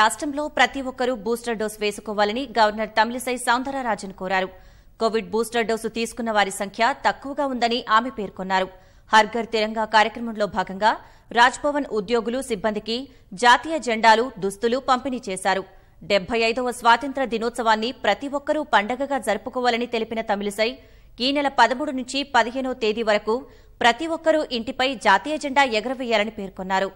రాష్ట్రంలో ప్రతి ఒక్కరూ బూస్టర్ డోస్ వేసుకోవాలని గవర్నర్ తమిళిసై సౌందరరాజన్ కోరారు కోవిడ్ బూస్టర్ డోసు తీసుకున్న వారి సంఖ్య తక్కువగా ఉందని ఆమె పేర్కొన్నారు హర్ఘర్ తిరంగా కార్యక్రమంలో భాగంగా రాజ్భవన్ ఉద్యోగులు సిబ్బందికి జాతీయ జెండాలు దుస్తులు పంపిణీ చేశారు డెబ్బై ఐదవ స్వాతంత్ర దినోత్సవాన్ని ప్రతి ఒక్కరూ పండగగా జరుపుకోవాలని తెలిపిన తమిళిసై ఈ నెల పదమూడు నుంచి పదిహేనో తేదీ వరకు ప్రతి ఒక్కరూ ఇంటిపై జాతీయ జెండా ఎగరవేయాలని పేర్కొన్నారు